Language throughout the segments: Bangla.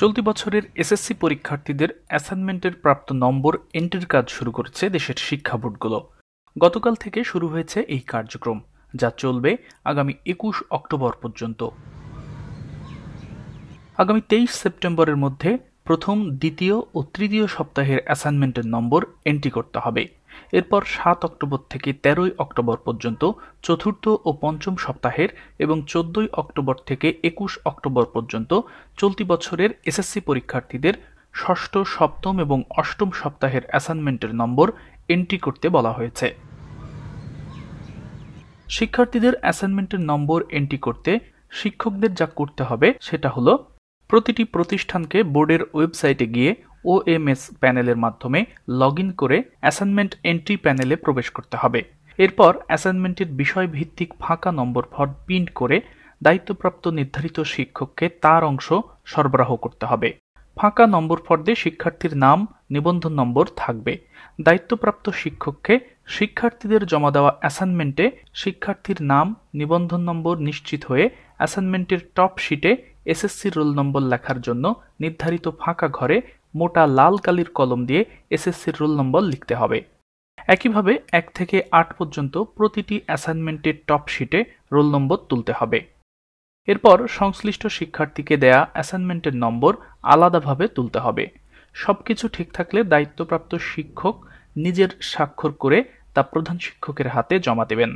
চলতি বছরের এসএসসি পরীক্ষার্থীদের অ্যাসাইনমেন্টের প্রাপ্ত নম্বর এন্ট্রির কাজ শুরু করেছে দেশের শিক্ষা বোর্ডগুলো গতকাল থেকে শুরু হয়েছে এই কার্যক্রম যা চলবে আগামী একুশ অক্টোবর পর্যন্ত আগামী তেইশ সেপ্টেম্বরের মধ্যে প্রথম দ্বিতীয় ও তৃতীয় সপ্তাহের অ্যাসাইনমেন্টের নম্বর এন্ট্রি করতে হবে এরপর সাত অক্টোবর থেকে তেরোই অক্টোবর পর্যন্ত চতুর্থ ও পঞ্চম সপ্তাহের এবং চোদ্দই অক্টোবর থেকে একুশ অক্টোবর পর্যন্ত চলতি বছরের এসএসসি পরীক্ষার্থীদের ষষ্ঠ সপ্তম এবং অষ্টম সপ্তাহের অ্যাসাইনমেন্টের নম্বর এন্ট্রি করতে বলা হয়েছে শিক্ষার্থীদের অ্যাসাইনমেন্টের নম্বর এন্ট্রি করতে শিক্ষকদের যা করতে হবে সেটা হলো প্রতিটি প্রতিষ্ঠানকে বোর্ডের ওয়েবসাইটে গিয়ে ওএমএস প্যানেলের মাধ্যমে লগ করে অ্যাসাইনমেন্ট এন্ট্রি প্যানেলে প্রবেশ করতে হবে এরপর অ্যাসাইনমেন্টের বিষয়ভিত্তিক ফাঁকা নম্বর ফর প্রিন্ট করে দায়িত্বপ্রাপ্ত নির্ধারিত শিক্ষককে তার অংশ সরবরাহ করতে হবে ফাঁকা নম্বর ফর্দে শিক্ষার্থীর নাম নিবন্ধন নম্বর থাকবে দায়িত্বপ্রাপ্ত শিক্ষককে শিক্ষার্থীদের জমা দেওয়া অ্যাসাইনমেন্টে শিক্ষার্থীর নাম নিবন্ধন নম্বর নিশ্চিত হয়ে অ্যাসাইনমেন্টের টপ শিটে এসএসসি রোল নম্বর লেখার জন্য নির্ধারিত ফাঁকা ঘরে মোটা লাল কালির কলম দিয়ে এসএসসির রোল নম্বর লিখতে হবে একইভাবে এক থেকে আট পর্যন্ত প্রতিটি অ্যাসাইনমেন্টের টপ শিটে রোল নম্বর তুলতে হবে এরপর সংশ্লিষ্ট শিক্ষার্থীকে দেয়া অ্যাসাইনমেন্টের নম্বর আলাদাভাবে তুলতে হবে সব কিছু ঠিক থাকলে দায়িত্বপ্রাপ্ত শিক্ষক নিজের স্বাক্ষর করে তা প্রধান শিক্ষকের হাতে জমা দেবেন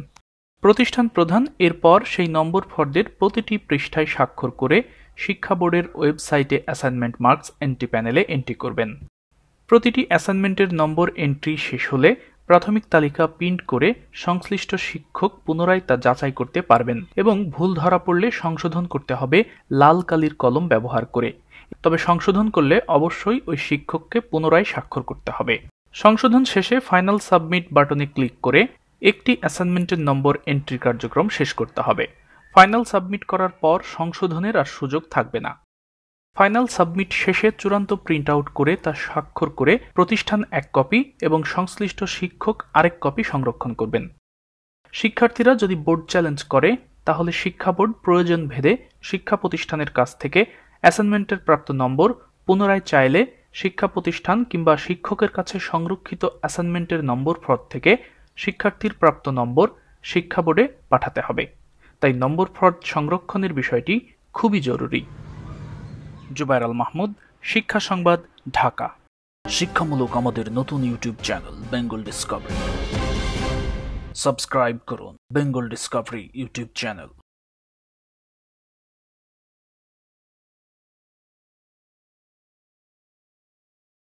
প্রতিষ্ঠান প্রধান এরপর সেই নম্বর ফর্দের প্রতিটি পৃষ্ঠায় স্বাক্ষর করে শিক্ষা বোর্ডের ওয়েবসাইটে অ্যাসাইনমেন্ট মার্কস এন্ট্রি প্যানেলে এন্ট্রি করবেন প্রতিটি অ্যাসাইনমেন্টের নম্বর এন্ট্রি শেষ হলে প্রাথমিক তালিকা প্রিন্ট করে সংশ্লিষ্ট শিক্ষক পুনরায় তা যাচাই করতে পারবেন এবং ভুল ধরা পড়লে সংশোধন করতে হবে লাল কালির কলম ব্যবহার করে তবে সংশোধন করলে অবশ্যই ওই শিক্ষককে পুনরায় স্বাক্ষর করতে হবে সংশোধন শেষে ফাইনাল সাবমিট বাটনে ক্লিক করে একটি অ্যাসাইনমেন্টের নম্বর এন্ট্রি কার্যক্রম শেষ করতে হবে ফাইনাল সাবমিট করার পর সংশোধনের আর সুযোগ থাকবে না ফাইনাল সাবমিট শেষে চূড়ান্ত প্রিন্ট আউট করে তা স্বাক্ষর করে প্রতিষ্ঠান এক কপি এবং সংশ্লিষ্ট শিক্ষক আরেক কপি সংরক্ষণ করবেন শিক্ষার্থীরা যদি বোর্ড চ্যালেঞ্জ করে তাহলে শিক্ষা বোর্ড প্রয়োজন ভেদে শিক্ষা প্রতিষ্ঠানের কাছ থেকে অ্যাসাইনমেন্টের প্রাপ্ত নম্বর পুনরায় চাইলে শিক্ষা প্রতিষ্ঠান কিংবা শিক্ষকের কাছে সংরক্ষিত অ্যাসাইনমেন্টের নম্বর ফ্রড থেকে শিক্ষার্থীর প্রাপ্ত নম্বর শিক্ষা বোর্ডে পাঠাতে হবে তাই নম্বর ফ্রড সংরক্ষণের বিষয়টি খুবই জরুরি জুবাইর আল মাহমুদ শিক্ষা সংবাদ ঢাকা শিক্ষামূলক আমাদের নতুন YouTube channel Bengal discovery subscribe করুন বেঙ্গল ডিসকভারি ইউটিউব চ্যানেল